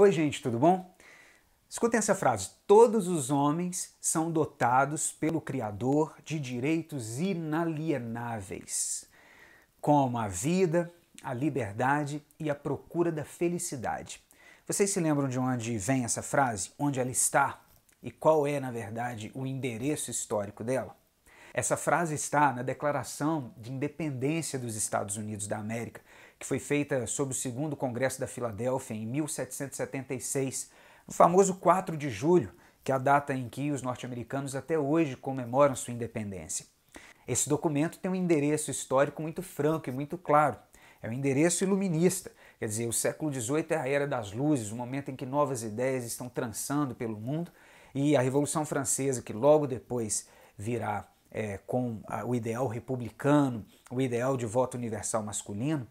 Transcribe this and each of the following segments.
Oi, gente, tudo bom? Escutem essa frase: Todos os homens são dotados pelo Criador de direitos inalienáveis, como a vida, a liberdade e a procura da felicidade. Vocês se lembram de onde vem essa frase? Onde ela está? E qual é, na verdade, o endereço histórico dela? Essa frase está na Declaração de Independência dos Estados Unidos da América, que foi feita sob o segundo Congresso da Filadélfia em 1776, no famoso 4 de julho, que é a data em que os norte-americanos até hoje comemoram sua independência. Esse documento tem um endereço histórico muito franco e muito claro. É um endereço iluminista, quer dizer, o século XVIII é a era das luzes, o momento em que novas ideias estão trançando pelo mundo e a Revolução Francesa, que logo depois virá é, com o ideal republicano, o ideal de voto universal masculino,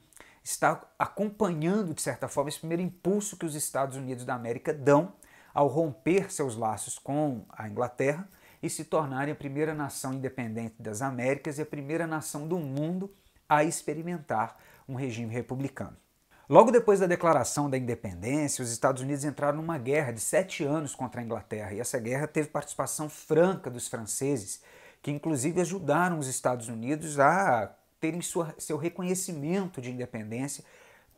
está acompanhando, de certa forma, esse primeiro impulso que os Estados Unidos da América dão ao romper seus laços com a Inglaterra e se tornarem a primeira nação independente das Américas e a primeira nação do mundo a experimentar um regime republicano. Logo depois da declaração da independência, os Estados Unidos entraram numa guerra de sete anos contra a Inglaterra, e essa guerra teve participação franca dos franceses, que inclusive ajudaram os Estados Unidos a terem sua, seu reconhecimento de independência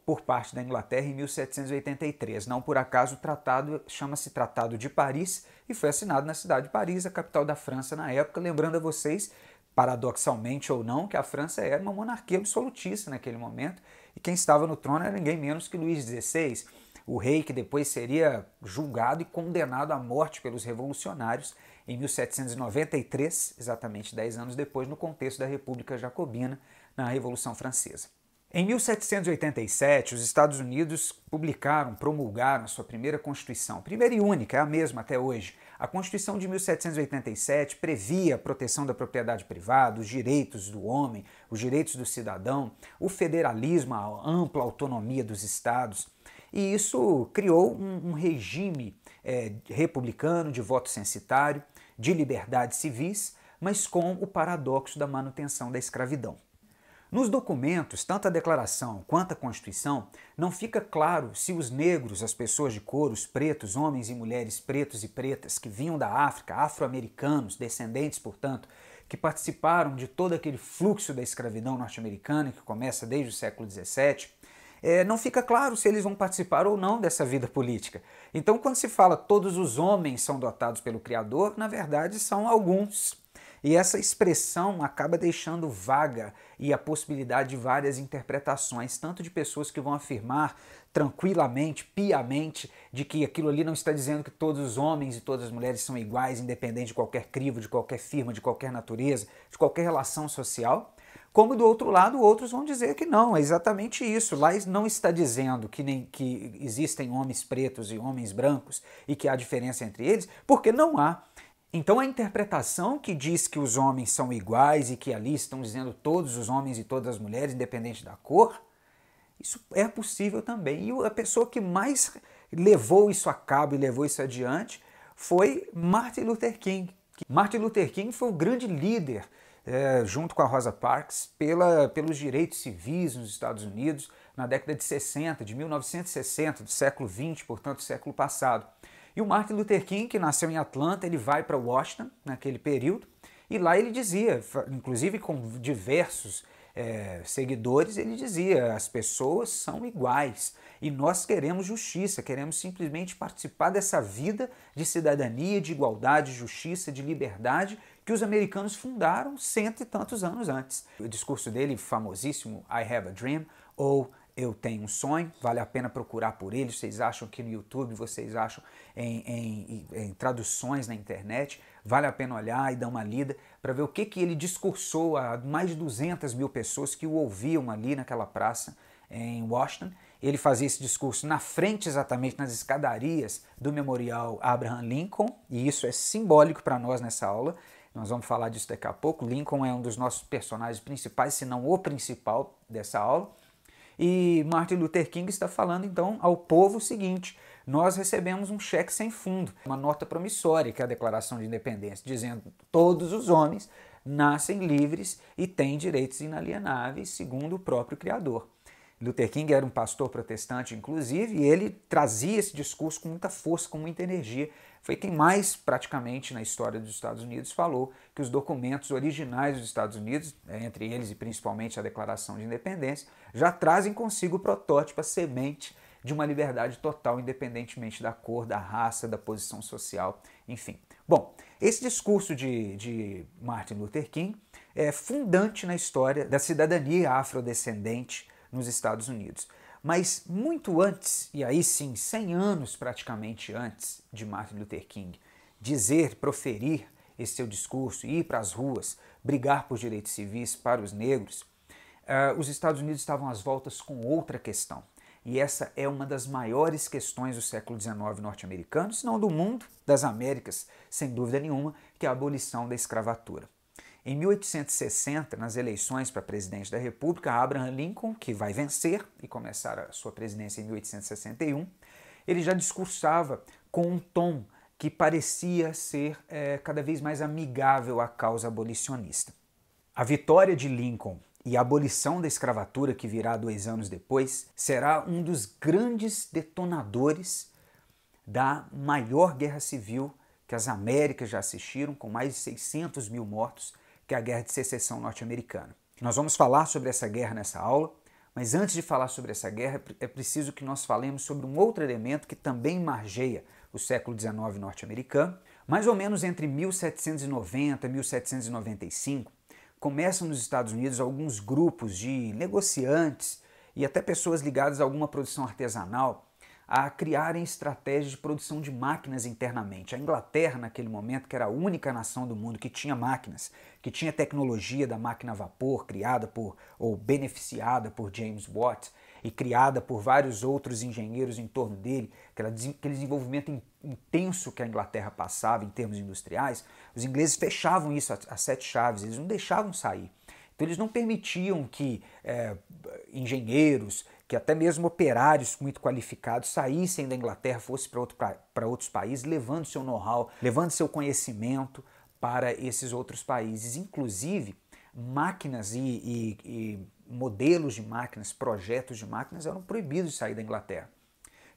por parte da Inglaterra em 1783. Não por acaso o tratado chama-se Tratado de Paris e foi assinado na cidade de Paris, a capital da França na época. Lembrando a vocês, paradoxalmente ou não, que a França era uma monarquia absolutista naquele momento e quem estava no trono era ninguém menos que Luís XVI, o rei que depois seria julgado e condenado à morte pelos revolucionários em 1793, exatamente 10 anos depois, no contexto da República Jacobina, na Revolução Francesa. Em 1787, os Estados Unidos publicaram, promulgaram a sua primeira Constituição, primeira e única, é a mesma até hoje. A Constituição de 1787 previa a proteção da propriedade privada, os direitos do homem, os direitos do cidadão, o federalismo, a ampla autonomia dos estados. E isso criou um, um regime é, republicano de voto censitário de liberdades civis, mas com o paradoxo da manutenção da escravidão. Nos documentos, tanto a Declaração quanto a Constituição, não fica claro se os negros, as pessoas de cor, os pretos, homens e mulheres pretos e pretas que vinham da África, afro-americanos, descendentes, portanto, que participaram de todo aquele fluxo da escravidão norte-americana que começa desde o século XVII, é, não fica claro se eles vão participar ou não dessa vida política. Então, quando se fala todos os homens são dotados pelo Criador, na verdade são alguns. E essa expressão acaba deixando vaga e a possibilidade de várias interpretações, tanto de pessoas que vão afirmar tranquilamente, piamente, de que aquilo ali não está dizendo que todos os homens e todas as mulheres são iguais, independente de qualquer crivo, de qualquer firma, de qualquer natureza, de qualquer relação social, como do outro lado, outros vão dizer que não, é exatamente isso. Lá não está dizendo que, nem, que existem homens pretos e homens brancos e que há diferença entre eles, porque não há. Então a interpretação que diz que os homens são iguais e que ali estão dizendo todos os homens e todas as mulheres, independente da cor, isso é possível também. E a pessoa que mais levou isso a cabo e levou isso adiante foi Martin Luther King. Martin Luther King foi o grande líder é, junto com a Rosa Parks, pela, pelos direitos civis nos Estados Unidos na década de 60, de 1960, do século 20, portanto, século passado. E o Martin Luther King, que nasceu em Atlanta, ele vai para Washington naquele período, e lá ele dizia, inclusive com diversos é, seguidores, ele dizia: as pessoas são iguais e nós queremos justiça, queremos simplesmente participar dessa vida de cidadania, de igualdade, de justiça, de liberdade que os americanos fundaram cento e tantos anos antes. O discurso dele, famosíssimo, I Have a Dream, ou eu tenho um sonho, vale a pena procurar por ele. Vocês acham que no YouTube, vocês acham em, em, em traduções na internet, vale a pena olhar e dar uma lida para ver o que, que ele discursou a mais de 200 mil pessoas que o ouviam ali naquela praça em Washington. Ele fazia esse discurso na frente, exatamente nas escadarias do Memorial Abraham Lincoln, e isso é simbólico para nós nessa aula. Nós vamos falar disso daqui a pouco. Lincoln é um dos nossos personagens principais, se não o principal dessa aula. E Martin Luther King está falando então ao povo o seguinte: nós recebemos um cheque sem fundo, uma nota promissória, que é a Declaração de Independência, dizendo todos os homens nascem livres e têm direitos inalienáveis segundo o próprio Criador. Luther King era um pastor protestante, inclusive, e ele trazia esse discurso com muita força, com muita energia. Foi quem mais, praticamente, na história dos Estados Unidos falou que os documentos originais dos Estados Unidos, é, entre eles e principalmente a Declaração de Independência, já trazem consigo o protótipo, a semente de uma liberdade total, independentemente da cor, da raça, da posição social, enfim. Bom, esse discurso de, de Martin Luther King é fundante na história da cidadania afrodescendente nos Estados Unidos. Mas muito antes, e aí sim, 100 anos praticamente antes de Martin Luther King, dizer, proferir esse seu discurso, ir para as ruas, brigar por direitos civis para os negros, uh, os Estados Unidos estavam às voltas com outra questão. E essa é uma das maiores questões do século XIX norte-americano, se não do mundo, das Américas, sem dúvida nenhuma, que é a abolição da escravatura. Em 1860, nas eleições para presidente da República, Abraham Lincoln, que vai vencer e começar a sua presidência em 1861, ele já discursava com um tom que parecia ser é, cada vez mais amigável à causa abolicionista. A vitória de Lincoln e a abolição da escravatura, que virá dois anos depois, será um dos grandes detonadores da maior guerra civil que as Américas já assistiram, com mais de 600 mil mortos que é a Guerra de Secessão Norte-Americana. Nós vamos falar sobre essa guerra nessa aula, mas antes de falar sobre essa guerra, é, é preciso que nós falemos sobre um outro elemento que também margeia o século XIX norte-americano. Mais ou menos entre 1790 e 1795, começam nos Estados Unidos alguns grupos de negociantes e até pessoas ligadas a alguma produção artesanal a criarem estratégias de produção de máquinas internamente. A Inglaterra, naquele momento, que era a única nação do mundo que tinha máquinas que tinha tecnologia da máquina a vapor criada por ou beneficiada por James Watt e criada por vários outros engenheiros em torno dele, aquele desenvolvimento intenso que a Inglaterra passava em termos industriais, os ingleses fechavam isso a, sete chaves, eles não deixavam sair. Então eles não permitiam que é, engenheiros, que até mesmo operários muito qualificados saíssem da Inglaterra, fossem para outro, outros países, levando seu know-how, levando seu conhecimento, para esses outros países. Inclusive, máquinas e, e, e modelos de máquinas, projetos de máquinas eram proibidos de sair da Inglaterra.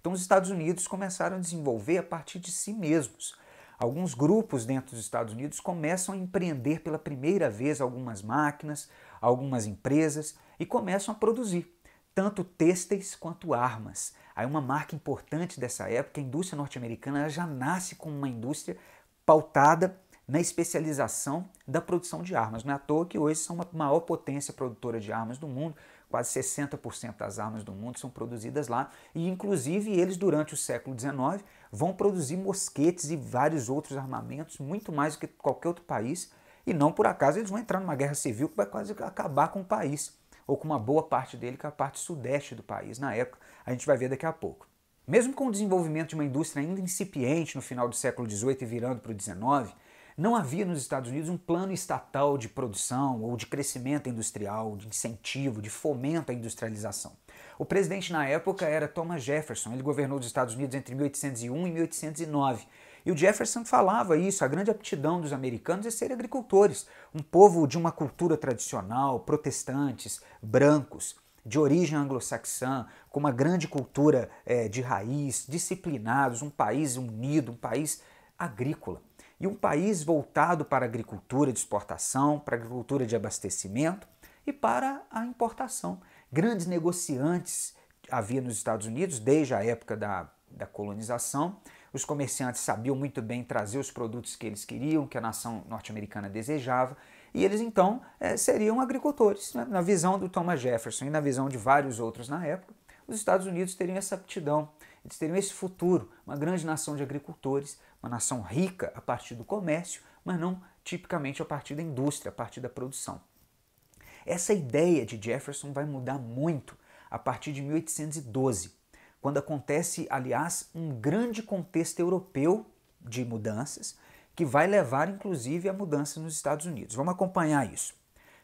Então, os Estados Unidos começaram a desenvolver a partir de si mesmos. Alguns grupos dentro dos Estados Unidos começam a empreender pela primeira vez algumas máquinas, algumas empresas e começam a produzir tanto têxteis quanto armas. Aí uma marca importante dessa época, a indústria norte-americana, já nasce com uma indústria pautada na especialização da produção de armas. Não é à toa que hoje são a maior potência produtora de armas do mundo, quase 60% das armas do mundo são produzidas lá, e inclusive eles, durante o século XIX, vão produzir mosquetes e vários outros armamentos, muito mais do que qualquer outro país, e não por acaso eles vão entrar numa guerra civil que vai quase acabar com o país, ou com uma boa parte dele, que é a parte sudeste do país na época, a gente vai ver daqui a pouco. Mesmo com o desenvolvimento de uma indústria ainda incipiente no final do século XVIII e virando para o XIX, não havia nos Estados Unidos um plano estatal de produção ou de crescimento industrial, de incentivo, de fomento à industrialização. O presidente na época era Thomas Jefferson, ele governou os Estados Unidos entre 1801 e 1809. E o Jefferson falava isso, a grande aptidão dos americanos é ser agricultores, um povo de uma cultura tradicional, protestantes, brancos, de origem anglo-saxã, com uma grande cultura é, de raiz, disciplinados, um país unido, um país agrícola e um país voltado para a agricultura de exportação, para a agricultura de abastecimento e para a importação. Grandes negociantes havia nos Estados Unidos desde a época da, da colonização. Os comerciantes sabiam muito bem trazer os produtos que eles queriam, que a nação norte-americana desejava, e eles então é, seriam agricultores. Né? Na visão do Thomas Jefferson e na visão de vários outros na época, os Estados Unidos teriam essa aptidão, eles teriam esse futuro, uma grande nação de agricultores, uma nação rica a partir do comércio, mas não tipicamente a partir da indústria, a partir da produção. Essa ideia de Jefferson vai mudar muito a partir de 1812, quando acontece, aliás, um grande contexto europeu de mudanças, que vai levar inclusive a mudanças nos Estados Unidos. Vamos acompanhar isso.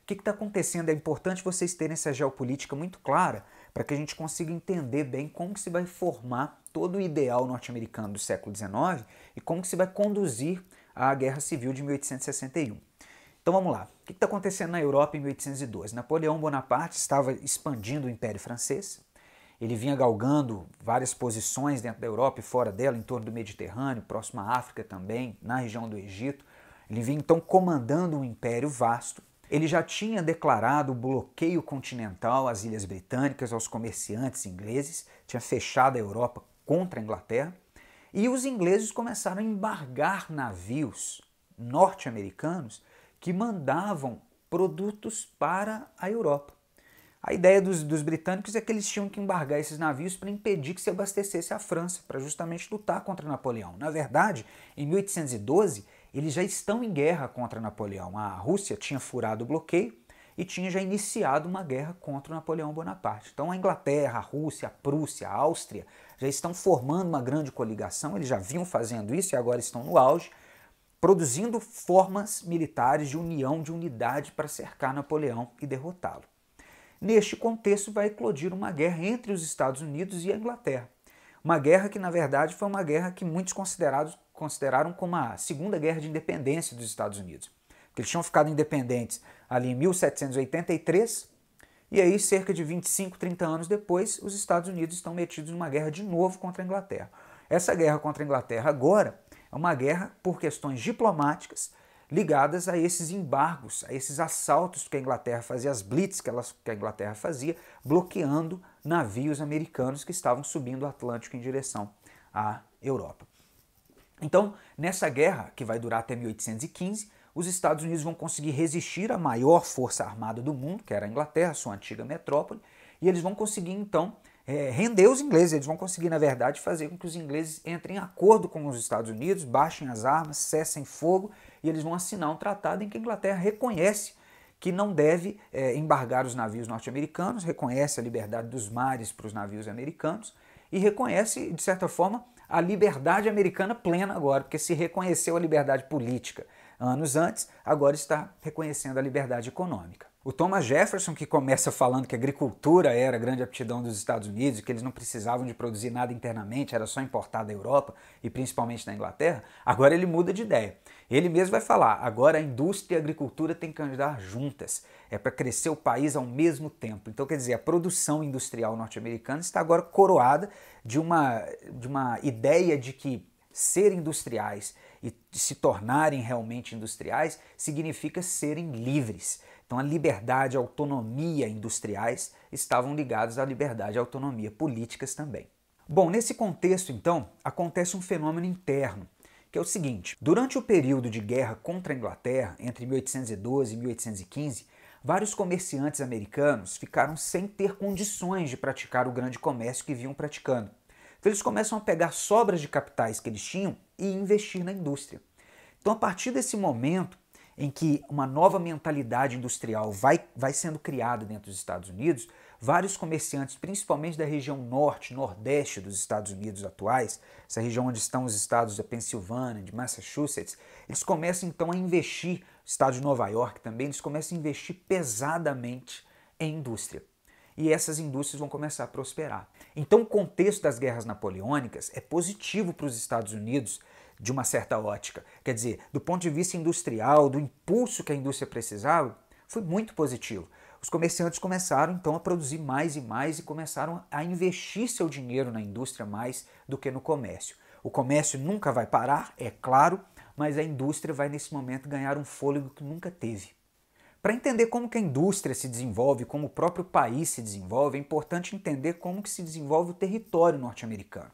O que está acontecendo? É importante vocês terem essa geopolítica muito clara para que a gente consiga entender bem como que se vai formar todo o ideal norte-americano do século XIX e como que se vai conduzir à Guerra Civil de 1861. Então vamos lá. O que está acontecendo na Europa em 1812? Napoleão Bonaparte estava expandindo o Império Francês. Ele vinha galgando várias posições dentro da Europa e fora dela, em torno do Mediterrâneo, próximo à África também, na região do Egito. Ele vinha então comandando um império vasto ele já tinha declarado bloqueio continental às Ilhas Britânicas, aos comerciantes ingleses, tinha fechado a Europa contra a Inglaterra, e os ingleses começaram a embargar navios norte-americanos que mandavam produtos para a Europa. A ideia dos, dos, britânicos é que eles tinham que embargar esses navios para impedir que se abastecesse a França, para justamente lutar contra Napoleão. Na verdade, em 1812, eles já estão em guerra contra Napoleão. A Rússia tinha furado o bloqueio e tinha já iniciado uma guerra contra Napoleão Bonaparte. Então a Inglaterra, a Rússia, a Prússia, a Áustria já estão formando uma grande coligação, eles já vinham fazendo isso e agora estão no auge, produzindo formas militares de união, de unidade para cercar Napoleão e derrotá-lo. Neste contexto vai eclodir uma guerra entre os Estados Unidos e a Inglaterra. Uma guerra que, na verdade, foi uma guerra que muitos considerados consideraram como a Segunda Guerra de Independência dos Estados Unidos. Porque eles tinham ficado independentes ali em 1783, e aí, cerca de 25, 30 anos depois, os Estados Unidos estão metidos numa guerra de novo contra a Inglaterra. Essa guerra contra a Inglaterra agora é uma guerra por questões diplomáticas ligadas a esses embargos, a esses assaltos que a Inglaterra fazia, as blitz que, elas, que a Inglaterra fazia, bloqueando navios americanos que estavam subindo o Atlântico em direção à Europa. Então, nessa guerra, que vai durar até 1815, os Estados Unidos vão conseguir resistir à maior força armada do mundo, que era a Inglaterra, sua antiga metrópole, e eles vão conseguir então é, render os ingleses, eles vão conseguir, na verdade, fazer com que os ingleses entrem em acordo com os Estados Unidos, baixem as armas, cessem fogo, e eles vão assinar um tratado em que a Inglaterra reconhece que não deve é, embargar os navios norte-americanos, reconhece a liberdade dos mares para os navios americanos e reconhece, de certa forma, a liberdade americana plena agora, porque se reconheceu a liberdade política anos antes, agora está reconhecendo a liberdade econômica. O Thomas Jefferson, que começa falando que a agricultura era a grande aptidão dos Estados Unidos, que eles não precisavam de produzir nada internamente, era só importar da Europa e principalmente da Inglaterra, agora ele muda de ideia. Ele mesmo vai falar: agora a indústria e a agricultura têm que andar juntas, é para crescer o país ao mesmo tempo. Então, quer dizer, a produção industrial norte-americana está agora coroada de uma, de uma ideia de que ser industriais e se tornarem realmente industriais significa serem livres então, a liberdade e a autonomia industriais estavam ligados à liberdade e autonomia políticas também. Bom, nesse contexto, então, acontece um fenômeno interno, que é o seguinte: durante o período de guerra contra a Inglaterra, entre 1812 e 1815, vários comerciantes americanos ficaram sem ter condições de praticar o grande comércio que vinham praticando. Então, eles começam a pegar sobras de capitais que eles tinham e investir na indústria. Então, a partir desse momento, em que uma nova mentalidade industrial vai, vai sendo criada dentro dos Estados Unidos, vários comerciantes, principalmente da região norte, nordeste dos Estados Unidos atuais, essa região onde estão os estados da Pensilvânia, de Massachusetts, eles começam então a investir, o estado de Nova York também, eles começam a investir pesadamente em indústria. E essas indústrias vão começar a prosperar. Então, o contexto das guerras napoleônicas é positivo para os Estados Unidos de uma certa ótica. Quer dizer, do ponto de vista industrial, do impulso que a indústria precisava, foi muito positivo. Os comerciantes começaram então a produzir mais e mais e começaram a investir seu dinheiro na indústria mais do que no comércio. O comércio nunca vai parar, é claro, mas a indústria vai nesse momento ganhar um fôlego que nunca teve. Para entender como que a indústria se desenvolve, como o próprio país se desenvolve, é importante entender como que se desenvolve o território norte-americano.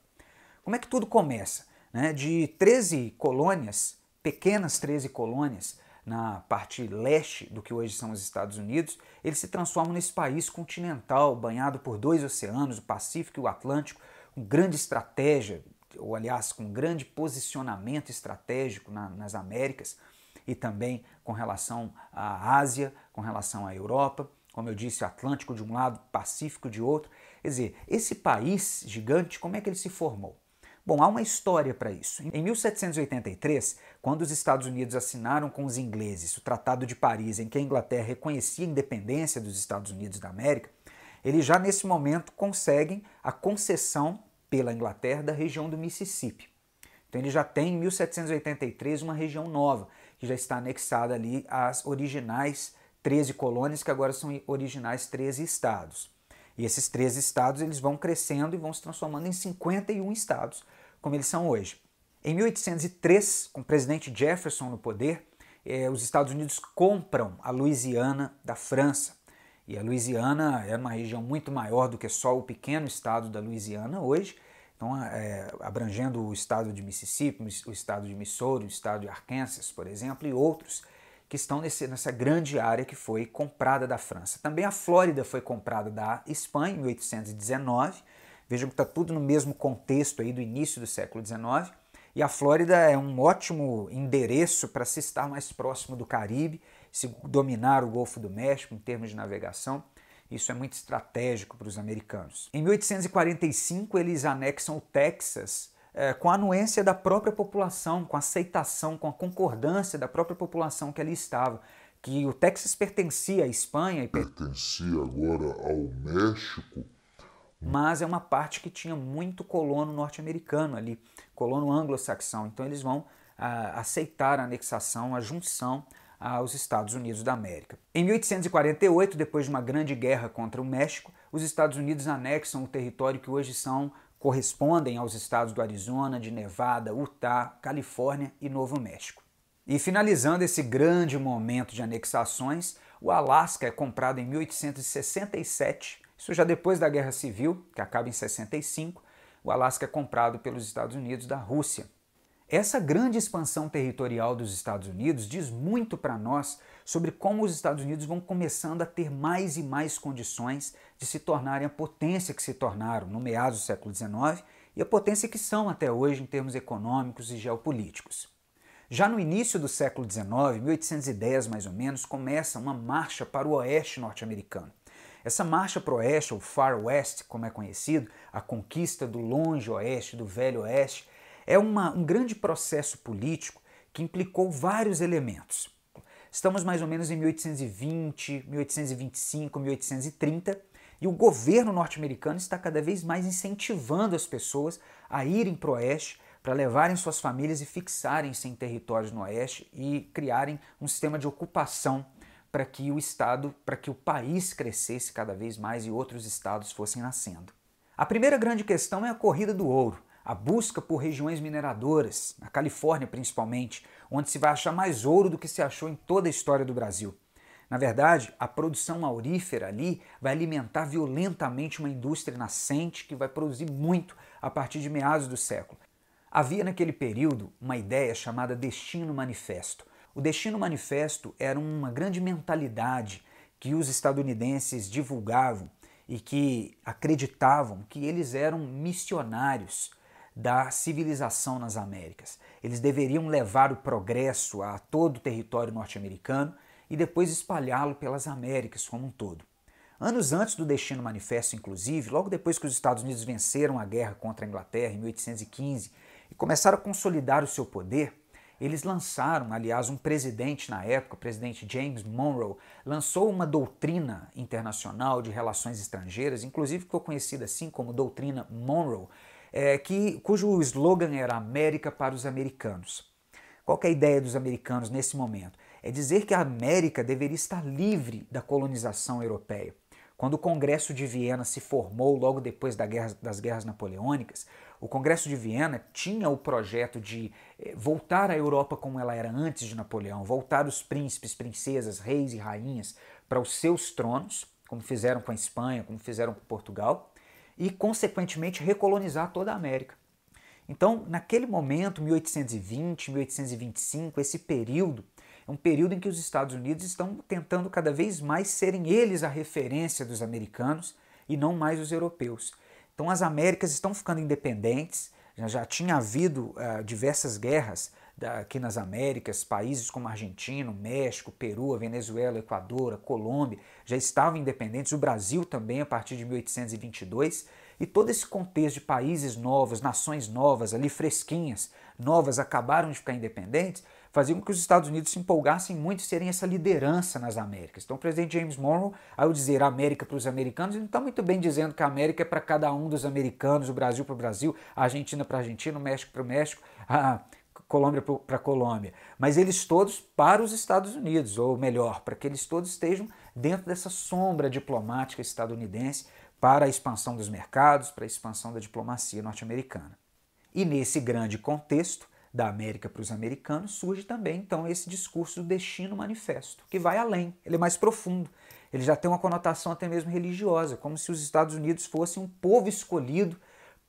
Como é que tudo começa? né, de 13 colônias, pequenas 13 colônias, na parte leste do que hoje são os Estados Unidos, ele se transforma nesse país continental, banhado por dois oceanos, o Pacífico e o Atlântico, com grande estratégia, ou aliás, com grande posicionamento estratégico na, nas Américas e também com relação à Ásia, com relação à Europa, como eu disse, Atlântico de um lado, Pacífico de outro. Quer dizer, esse país gigante, como é que ele se formou? Bom, há uma história para isso. Em 1783, quando os Estados Unidos assinaram com os ingleses o Tratado de Paris, em que a Inglaterra reconhecia a independência dos Estados Unidos da América, eles já nesse momento conseguem a concessão pela Inglaterra da região do Mississippi. Então ele já tem em 1783 uma região nova, que já está anexada ali às originais 13 colônias, que agora são originais 13 estados. E esses 13 estados eles vão crescendo e vão se transformando em 51 estados, como eles são hoje. Em 1803, com o presidente Jefferson no poder, eh, os Estados Unidos compram a Louisiana da França. E a Louisiana é uma região muito maior do que só o pequeno estado da Louisiana hoje, então, é, abrangendo o estado de Mississippi, o estado de Missouri, o estado de Arkansas, por exemplo, e outros que estão nesse, nessa grande área que foi comprada da França. Também a Flórida foi comprada da Espanha em 1819 Vejam que está tudo no mesmo contexto aí do início do século XIX. E a Flórida é um ótimo endereço para se estar mais próximo do Caribe, se dominar o Golfo do México em termos de navegação. Isso é muito estratégico para os americanos. Em 1845, eles anexam o Texas é, com a anuência da própria população, com a aceitação, com a concordância da própria população que ali estava. Que o Texas pertencia à Espanha e pertencia agora ao México mas é uma parte que tinha muito colono norte-americano ali, colono anglo-saxão. Então eles vão ah, aceitar a anexação, a junção aos Estados Unidos da América. Em 1848, depois de uma grande guerra contra o México, os Estados Unidos anexam o território que hoje são correspondem aos estados do Arizona, de Nevada, Utah, Califórnia e Novo México. E finalizando esse grande momento de anexações, o Alasca é comprado em 1867 isso já depois da Guerra Civil, que acaba em 65, o Alasca é comprado pelos Estados Unidos da Rússia. Essa grande expansão territorial dos Estados Unidos diz muito para nós sobre como os Estados Unidos vão começando a ter mais e mais condições de se tornarem a potência que se tornaram no meados do século XIX e a potência que são até hoje em termos econômicos e geopolíticos. Já no início do século XIX, 1810 mais ou menos, começa uma marcha para o oeste norte-americano. Essa marcha para oeste, ou Far West, como é conhecido, a conquista do longe oeste, do velho oeste, é uma, um grande processo político que implicou vários elementos. Estamos mais ou menos em 1820, 1825, 1830, e o governo norte-americano está cada vez mais incentivando as pessoas a irem para oeste para levarem suas famílias e fixarem-se em territórios no oeste e criarem um sistema de ocupação para que o Estado, para que o país crescesse cada vez mais e outros estados fossem nascendo. A primeira grande questão é a corrida do ouro, a busca por regiões mineradoras, na Califórnia principalmente, onde se vai achar mais ouro do que se achou em toda a história do Brasil. Na verdade, a produção aurífera ali vai alimentar violentamente uma indústria nascente que vai produzir muito a partir de meados do século. Havia naquele período uma ideia chamada Destino Manifesto, o Destino Manifesto era uma grande mentalidade que os estadunidenses divulgavam e que acreditavam que eles eram missionários da civilização nas Américas. Eles deveriam levar o progresso a todo o território norte-americano e depois espalhá-lo pelas Américas como um todo. Anos antes do Destino Manifesto, inclusive, logo depois que os Estados Unidos venceram a guerra contra a Inglaterra em 1815 e começaram a consolidar o seu poder, eles lançaram, aliás, um presidente na época, o presidente James Monroe, lançou uma doutrina internacional de relações estrangeiras, inclusive ficou conhecida assim como doutrina Monroe, é, que, cujo slogan era América para os americanos. Qual é a ideia dos americanos nesse momento? É dizer que a América deveria estar livre da colonização europeia. Quando o Congresso de Viena se formou logo depois das guerras napoleônicas, o Congresso de Viena tinha o projeto de eh, voltar à Europa como ela era antes de Napoleão, voltar os príncipes, princesas, reis e rainhas para os seus tronos, como fizeram com a Espanha, como fizeram com Portugal, e consequentemente recolonizar toda a América. Então, naquele momento, 1820, 1825, esse período é um período em que os Estados Unidos estão tentando cada vez mais serem eles a referência dos americanos e não mais os europeus. Então as Américas estão ficando independentes, já, já tinha havido uh, diversas guerras aqui nas Américas, países como Argentina, México, Peru, Venezuela, Equador, Colômbia já estavam independentes, o Brasil também a partir de 1822, e todo esse contexto de países novos, nações novas, ali fresquinhas, novas acabaram de ficar independentes, faziam com que os Estados Unidos se empolgassem muito em serem essa liderança nas Américas. Então, o presidente James Monroe, ao dizer América para os americanos, ele não está muito bem dizendo que a América é para cada um dos americanos, o Brasil para o Brasil, a Argentina para a Argentina, o México para o México, a Colômbia para a Colômbia. Mas eles todos para os Estados Unidos, ou melhor, para que eles todos estejam dentro dessa sombra diplomática estadunidense para a expansão dos mercados, para a expansão da diplomacia norte-americana. E nesse grande contexto, da América para os americanos, surge também então esse discurso do destino manifesto, que vai além, ele é mais profundo. Ele já tem uma conotação até mesmo religiosa, como se os Estados Unidos fossem um povo escolhido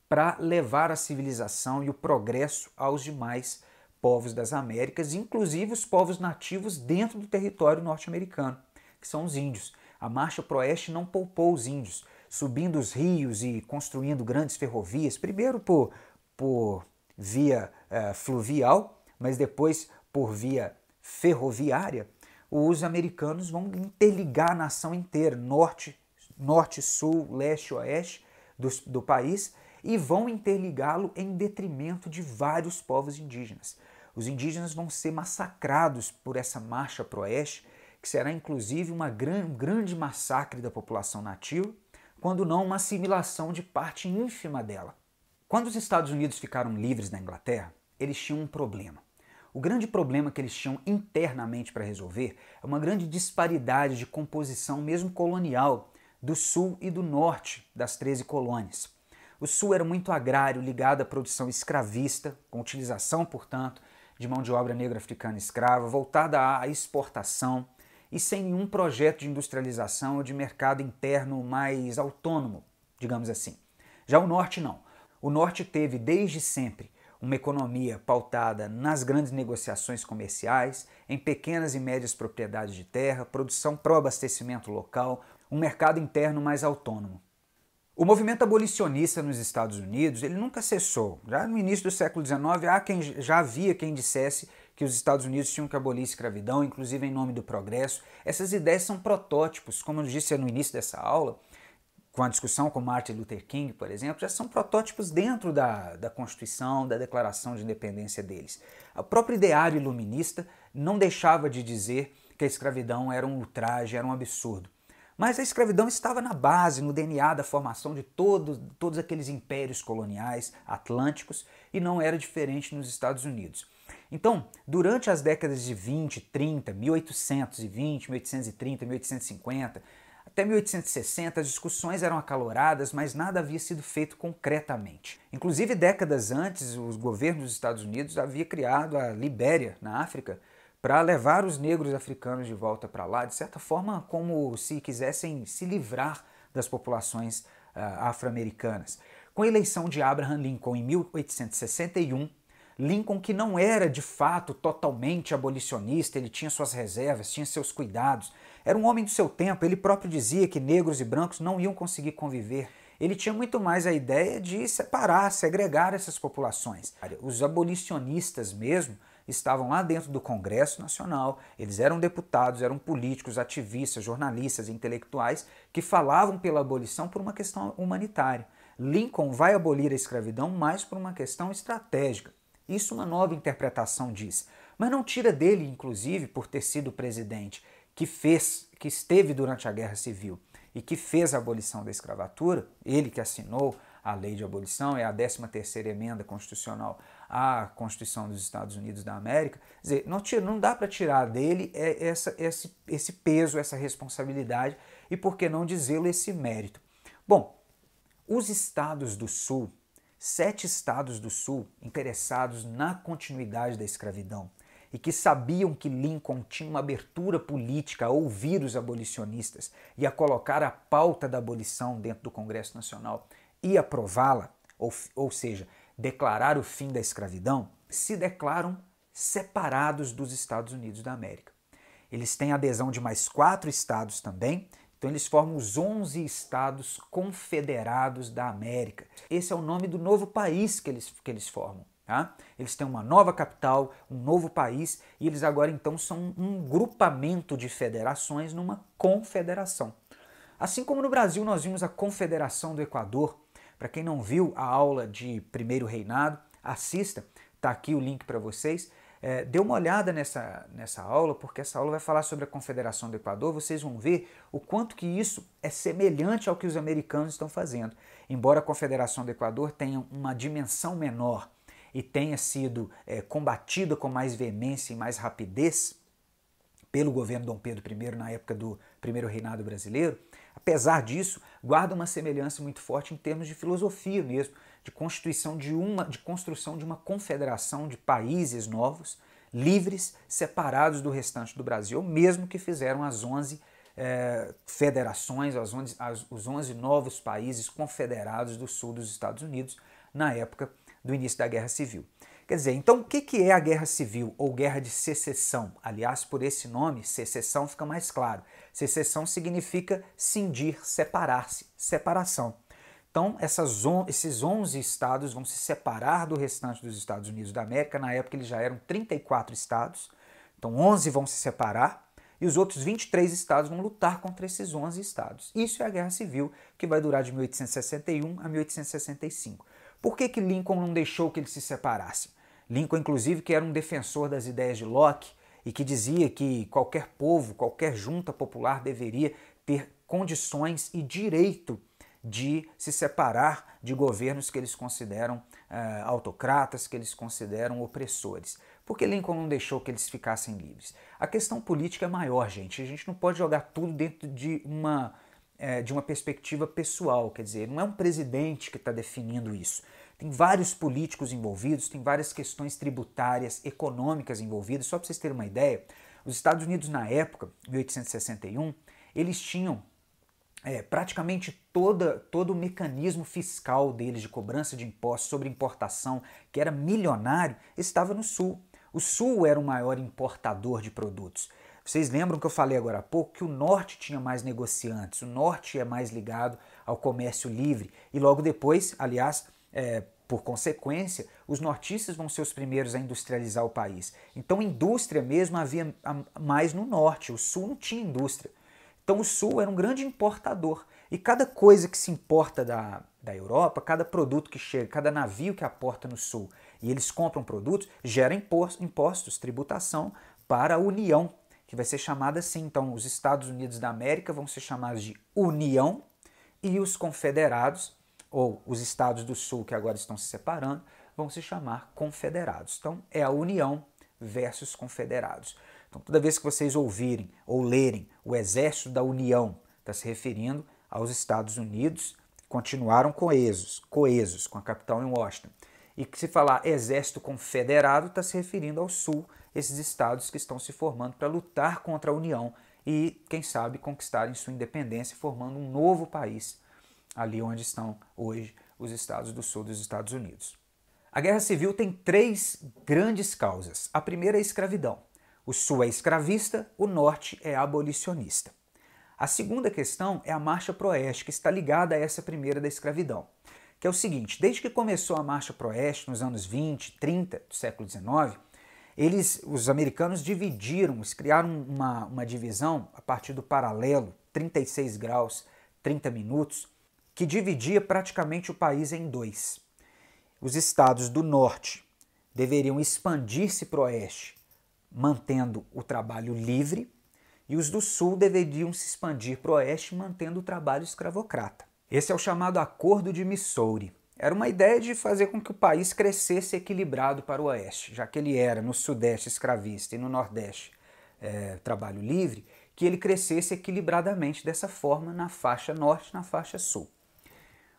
para levar a civilização e o progresso aos demais povos das Américas, inclusive os povos nativos dentro do território norte-americano, que são os índios. A Marcha para o Oeste não poupou os índios, subindo os rios e construindo grandes ferrovias, primeiro por, por via eh, fluvial, mas depois por via ferroviária, os americanos vão interligar a nação inteira, norte, norte sul, leste, oeste do, do país, e vão interligá-lo em detrimento de vários povos indígenas. Os indígenas vão ser massacrados por essa marcha para oeste, que será inclusive uma gran, um grande massacre da população nativa, quando não uma assimilação de parte ínfima dela. Quando os Estados Unidos ficaram livres da Inglaterra, eles tinham um problema. O grande problema que eles tinham internamente para resolver é uma grande disparidade de composição, mesmo colonial, do sul e do norte das 13 colônias. O sul era muito agrário, ligado à produção escravista, com utilização, portanto, de mão de obra negra africana escrava, voltada à exportação e sem nenhum projeto de industrialização ou de mercado interno mais autônomo, digamos assim. Já o norte não. O Norte teve desde sempre uma economia pautada nas grandes negociações comerciais, em pequenas e médias propriedades de terra, produção para abastecimento local, um mercado interno mais autônomo. O movimento abolicionista nos Estados Unidos ele nunca cessou. Já no início do século XIX, há quem, já havia quem dissesse que os Estados Unidos tinham que abolir a escravidão, inclusive em nome do progresso. Essas ideias são protótipos, como eu disse no início dessa aula, com a discussão com Martin Luther King, por exemplo, já são protótipos dentro da, da Constituição, da Declaração de Independência deles. O próprio ideário iluminista não deixava de dizer que a escravidão era um ultraje, era um absurdo. Mas a escravidão estava na base, no DNA da formação de todos todos aqueles impérios coloniais atlânticos e não era diferente nos Estados Unidos. Então, durante as décadas de 20, 30, 1820, 1830, 1850, até 1860, as discussões eram acaloradas, mas nada havia sido feito concretamente. Inclusive, décadas antes, os governos dos Estados Unidos haviam criado a Libéria, na África, para levar os negros africanos de volta para lá, de certa forma, como se quisessem se livrar das populações uh, afro-americanas. Com a eleição de Abraham Lincoln em 1861, Lincoln, que não era de fato totalmente abolicionista, ele tinha suas reservas, tinha seus cuidados, era um homem do seu tempo, ele próprio dizia que negros e brancos não iam conseguir conviver. Ele tinha muito mais a ideia de separar, segregar essas populações. Os abolicionistas mesmo estavam lá dentro do Congresso Nacional, eles eram deputados, eram políticos, ativistas, jornalistas, intelectuais que falavam pela abolição por uma questão humanitária. Lincoln vai abolir a escravidão mais por uma questão estratégica. Isso uma nova interpretação diz. Mas não tira dele, inclusive, por ter sido presidente que fez, que esteve durante a Guerra Civil e que fez a abolição da escravatura, ele que assinou a lei de abolição, é a 13ª emenda constitucional à Constituição dos Estados Unidos da América. Quer dizer, não, não dá para tirar dele é, essa, esse, esse peso, essa responsabilidade e, por que não dizê-lo, esse mérito. Bom, os estados do Sul, sete estados do Sul interessados na continuidade da escravidão, e que sabiam que Lincoln tinha uma abertura política a ouvir os abolicionistas e a colocar a pauta da abolição dentro do Congresso Nacional e aprová-la, ou, ou seja, declarar o fim da escravidão, se declaram separados dos Estados Unidos da América. Eles têm adesão de mais quatro estados também, então eles formam os 11 estados confederados da América. Esse é o nome do novo país que eles, que eles formam. Tá? Eles têm uma nova capital, um novo país e eles agora então são um grupamento de federações numa confederação. Assim como no Brasil nós vimos a Confederação do Equador. Para quem não viu a aula de primeiro reinado, assista, tá aqui o link para vocês. É, dê uma olhada nessa, nessa aula, porque essa aula vai falar sobre a Confederação do Equador. Vocês vão ver o quanto que isso é semelhante ao que os americanos estão fazendo. Embora a Confederação do Equador tenha uma dimensão menor, e tenha sido é, combatida com mais veemência e mais rapidez pelo governo Dom Pedro I na época do primeiro reinado brasileiro, apesar disso, guarda uma semelhança muito forte em termos de filosofia mesmo, de constituição de uma, de construção de uma confederação de países novos, livres, separados do restante do Brasil, mesmo que fizeram as 11 é, eh, federações, as 11, as, os 11 novos países confederados do sul dos Estados Unidos na época do início da Guerra Civil. Quer dizer, então o que é a Guerra Civil ou Guerra de Secessão? Aliás, por esse nome, secessão fica mais claro. Secessão significa cindir, separar-se, separação. Então, on, esses 11 estados vão se separar do restante dos Estados Unidos da América. Na época, eles já eram 34 estados. Então, 11 vão se separar e os outros 23 estados vão lutar contra esses 11 estados. Isso é a Guerra Civil, que vai durar de 1861 a 1865. Por que, que Lincoln não deixou que eles se separassem? Lincoln, inclusive, que era um defensor das ideias de Locke e que dizia que qualquer povo, qualquer junta popular deveria ter condições e direito de se separar de governos que eles consideram uh, autocratas, que eles consideram opressores. Por que Lincoln não deixou que eles ficassem livres? A questão política é maior, gente. A gente não pode jogar tudo dentro de uma é, de uma perspectiva pessoal, quer dizer, não é um presidente que está definindo isso. Tem vários políticos envolvidos, tem várias questões tributárias, econômicas envolvidas. Só para vocês terem uma ideia, os Estados Unidos na época, 1861, eles tinham é, praticamente toda, todo o mecanismo fiscal deles de cobrança de impostos sobre importação, que era milionário, estava no Sul. O Sul era o maior importador de produtos. Vocês lembram que eu falei agora há pouco que o norte tinha mais negociantes, o norte é mais ligado ao comércio livre. E logo depois, aliás, é, por consequência, os nortistas vão ser os primeiros a industrializar o país. Então, indústria mesmo havia mais no norte, o sul não tinha indústria. Então, o sul era um grande importador. E cada coisa que se importa da, da Europa, cada produto que chega, cada navio que aporta no sul e eles compram produtos, gera impostos, tributação para a União, que vai ser chamada assim, então, os Estados Unidos da América vão ser chamados de União e os confederados, ou os estados do Sul que agora estão se separando, vão se chamar confederados. Então, é a União versus confederados. Então, toda vez que vocês ouvirem ou lerem o Exército da União, está se referindo aos Estados Unidos, continuaram coesos, coesos, com a capital em Washington. E que se falar exército confederado, está se referindo ao sul, esses estados que estão se formando para lutar contra a União e, quem sabe, conquistarem sua independência, formando um novo país, ali onde estão hoje os estados do sul dos Estados Unidos. A guerra civil tem três grandes causas. A primeira é a escravidão. O sul é escravista, o norte é abolicionista. A segunda questão é a Marcha Pro Oeste, que está ligada a essa primeira da escravidão que é o seguinte: desde que começou a marcha para o oeste nos anos 20, 30 do século XIX, eles, os americanos dividiram, eles criaram uma, uma divisão a partir do paralelo, 36 graus, 30 minutos, que dividia praticamente o país em dois. Os estados do norte deveriam expandir-se para o oeste, mantendo o trabalho livre, e os do sul deveriam se expandir para o oeste, mantendo o trabalho escravocrata. Esse é o chamado Acordo de Missouri. Era uma ideia de fazer com que o país crescesse equilibrado para o oeste, já que ele era no sudeste escravista e no nordeste é, trabalho livre, que ele crescesse equilibradamente dessa forma na faixa norte, na faixa sul.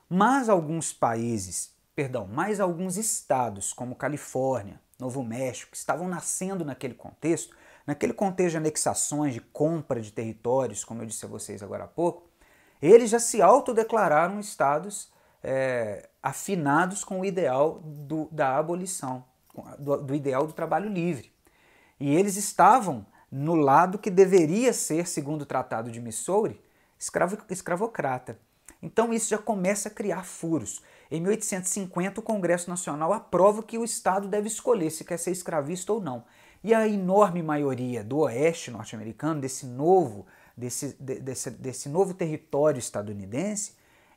Mas alguns países, perdão, mais alguns estados, como Califórnia, Novo México, que estavam nascendo naquele contexto, naquele contexto de anexações, de compra de territórios, como eu disse a vocês agora há pouco, eles já se autodeclararam estados é, afinados com o ideal do, da abolição, do, do ideal do trabalho livre. E eles estavam no lado que deveria ser, segundo o Tratado de Missouri, escravo, escravocrata. Então isso já começa a criar furos. Em 1850, o Congresso Nacional aprova que o Estado deve escolher se quer ser escravista ou não. E a enorme maioria do Oeste norte-americano, desse novo desse, desse, desse novo território estadunidense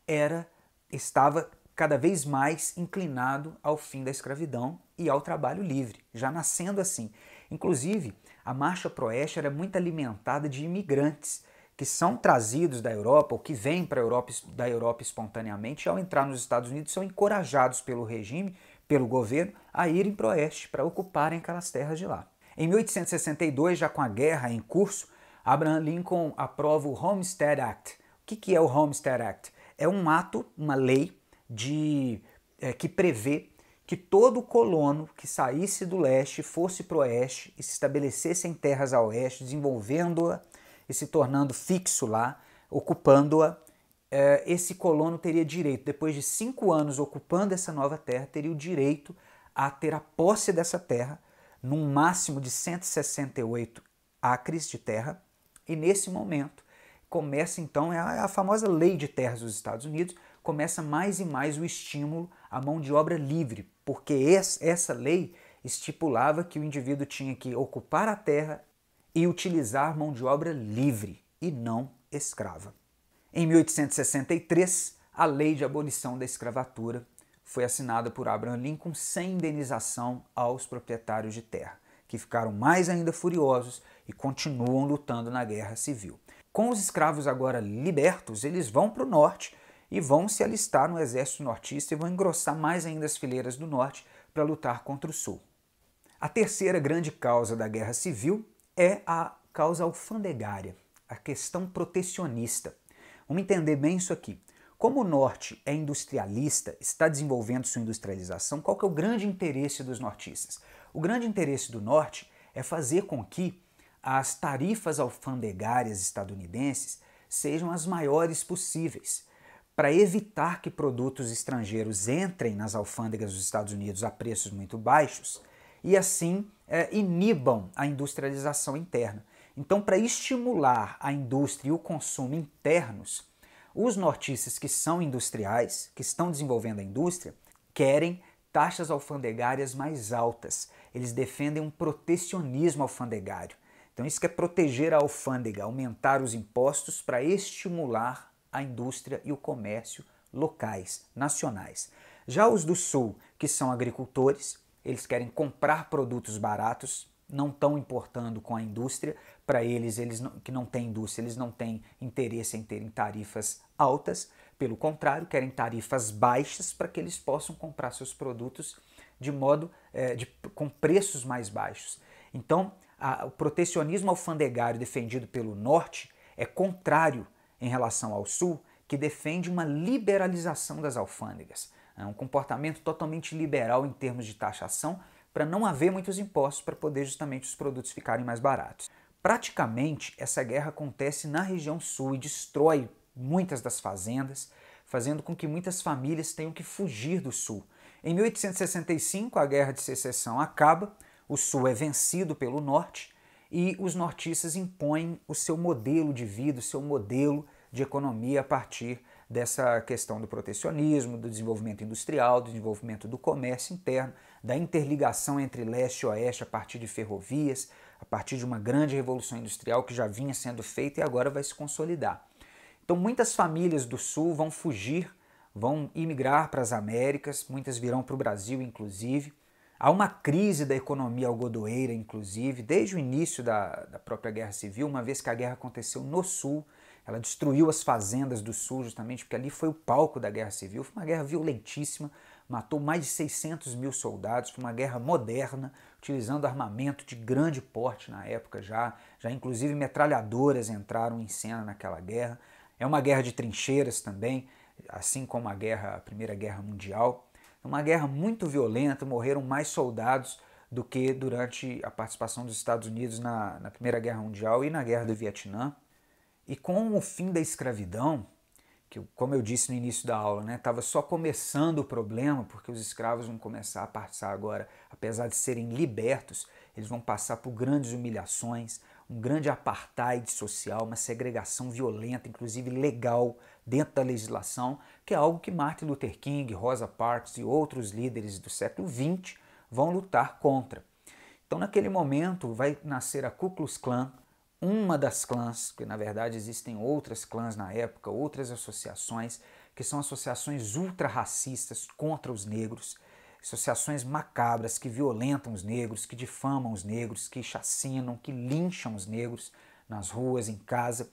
era estava cada vez mais inclinado ao fim da escravidão e ao trabalho livre, já nascendo assim. Inclusive, a marcha proeste era muito alimentada de imigrantes que são trazidos da Europa ou que vêm para a Europa da Europa espontaneamente e ao entrar nos Estados Unidos são encorajados pelo regime, pelo governo a irem pro oeste para ocuparem aquelas terras de lá. Em 1862, já com a guerra em curso, Abraham Lincoln aprova o Homestead Act. O que, que é o Homestead Act? É um ato, uma lei de é, que prevê que todo colono que saísse do leste fosse para o oeste e se estabelecesse em terras a oeste, desenvolvendo-a e se tornando fixo lá, ocupando-a, é, esse colono teria direito, depois de cinco anos ocupando essa nova terra, teria o direito a ter a posse dessa terra, num máximo de 168 acres de terra, e nesse momento começa então é a, é a famosa lei de terras dos Estados Unidos, começa mais e mais o estímulo à mão de obra livre, porque essa lei estipulava que o indivíduo tinha que ocupar a terra e utilizar mão de obra livre e não escrava. Em 1863, a lei de abolição da escravatura foi assinada por Abraham Lincoln sem indenização aos proprietários de terra, que ficaram mais ainda furiosos e continuam lutando na guerra civil. Com os escravos agora libertos, eles vão para o norte e vão se alistar no exército nortista e vão engrossar mais ainda as fileiras do norte para lutar contra o sul. A terceira grande causa da guerra civil é a causa alfandegária, a questão protecionista. Vamos entender bem isso aqui. Como o norte é industrialista, está desenvolvendo sua industrialização, qual que é o grande interesse dos nortistas? O grande interesse do norte é fazer com que as tarifas alfandegárias estadunidenses sejam as maiores possíveis, para evitar que produtos estrangeiros entrem nas alfândegas dos Estados Unidos a preços muito baixos e assim é, inibam a industrialização interna. Então, para estimular a indústria e o consumo internos, os nortistas que são industriais, que estão desenvolvendo a indústria, querem taxas alfandegárias mais altas. Eles defendem um protecionismo alfandegário. Então, isso quer é proteger a alfândega, aumentar os impostos para estimular a indústria e o comércio locais, nacionais. Já os do Sul, que são agricultores, eles querem comprar produtos baratos, não estão importando com a indústria. Para eles, eles não, que não têm indústria, eles não têm interesse em terem tarifas altas. Pelo contrário, querem tarifas baixas para que eles possam comprar seus produtos de modo é, de, com preços mais baixos. Então, a, o protecionismo alfandegário defendido pelo Norte é contrário em relação ao Sul, que defende uma liberalização das alfândegas, é um comportamento totalmente liberal em termos de taxação, para não haver muitos impostos para poder justamente os produtos ficarem mais baratos. Praticamente essa guerra acontece na região sul e destrói muitas das fazendas, fazendo com que muitas famílias tenham que fugir do sul. Em 1865, a Guerra de Secessão acaba, o sul é vencido pelo norte e os nortistas impõem o seu modelo de vida, o seu modelo de economia a partir dessa questão do protecionismo, do desenvolvimento industrial, do desenvolvimento do comércio interno, da interligação entre leste e oeste a partir de ferrovias, a partir de uma grande revolução industrial que já vinha sendo feita e agora vai se consolidar. Então, muitas famílias do sul vão fugir, vão imigrar para as Américas, muitas virão para o Brasil, inclusive. Há uma crise da economia algodoeira, inclusive, desde o início da, da própria guerra civil, uma vez que a guerra aconteceu no sul. Ela destruiu as fazendas do sul, justamente porque ali foi o palco da guerra civil. Foi uma guerra violentíssima, matou mais de 600 mil soldados, foi uma guerra moderna, utilizando armamento de grande porte na época já, já inclusive metralhadoras entraram em cena naquela guerra. É uma guerra de trincheiras também, assim como a guerra, a Primeira Guerra Mundial. Numa guerra muito violenta, morreram mais soldados do que durante a participação dos Estados Unidos na, na Primeira Guerra Mundial e na Guerra do Vietnã. E com o fim da escravidão, que, como eu disse no início da aula, estava né, só começando o problema, porque os escravos vão começar a passar agora, apesar de serem libertos, eles vão passar por grandes humilhações, um grande apartheid social, uma segregação violenta, inclusive legal, dentro da legislação, que é algo que Martin Luther King, Rosa Parks e outros líderes do século XX vão lutar contra. Então, naquele momento, vai nascer a Ku Klux Klan, uma das clãs, porque na verdade existem outras clãs na época, outras associações, que são associações ultra-racistas contra os negros, associações macabras que violentam os negros, que difamam os negros, que chacinam, que lincham os negros nas ruas, em casa.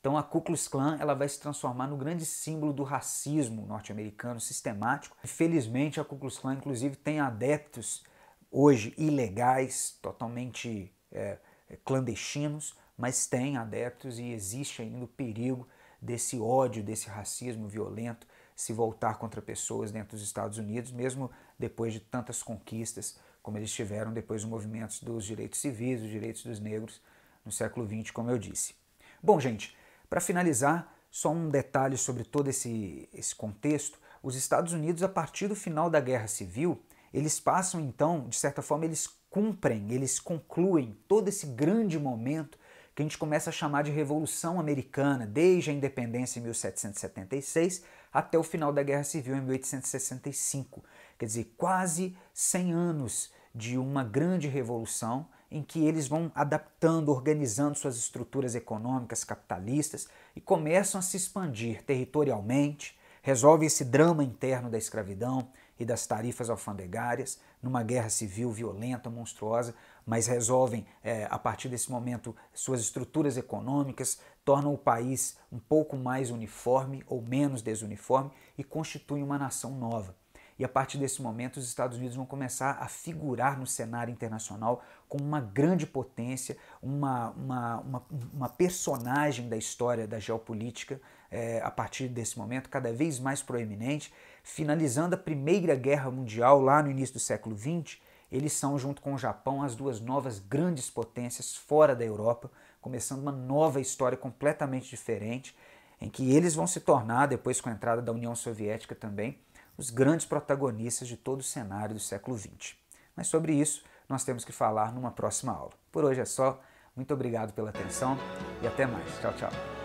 Então a Ku Klux Klan ela vai se transformar no grande símbolo do racismo norte-americano sistemático. Infelizmente a Ku Klux Klan inclusive tem adeptos hoje ilegais, totalmente é, é, clandestinos, mas tem adeptos e existe ainda o perigo desse ódio, desse racismo violento se voltar contra pessoas dentro dos Estados Unidos, mesmo depois de tantas conquistas como eles tiveram depois dos movimentos dos direitos civis, dos direitos dos negros no século XX, como eu disse. Bom, gente, para finalizar, só um detalhe sobre todo esse, esse contexto. Os Estados Unidos, a partir do final da Guerra Civil, eles passam então, de certa forma, eles cumprem, eles concluem todo esse grande momento que a gente começa a chamar de Revolução Americana, desde a independência em 1776 até o final da Guerra Civil em 1865 quer dizer, quase 100 anos de uma grande revolução em que eles vão adaptando, organizando suas estruturas econômicas capitalistas e começam a se expandir territorialmente, resolvem esse drama interno da escravidão e das tarifas alfandegárias, numa guerra civil violenta, monstruosa, mas resolvem, é, a partir desse momento, suas estruturas econômicas, tornam o país um pouco mais uniforme ou menos desuniforme e constituem uma nação nova. E a partir desse momento, os Estados Unidos vão começar a figurar no cenário internacional como uma grande potência, uma, uma, uma, uma personagem da história da geopolítica é, a partir desse momento, cada vez mais proeminente. Finalizando a Primeira Guerra Mundial, lá no início do século XX, eles são, junto com o Japão, as duas novas grandes potências fora da Europa, começando uma nova história completamente diferente, em que eles vão se tornar, depois com a entrada da União Soviética também, os grandes protagonistas de todo o cenário do século XX. Mas sobre isso nós temos que falar numa próxima aula. Por hoje é só. Muito obrigado pela atenção e até mais. Tchau, tchau.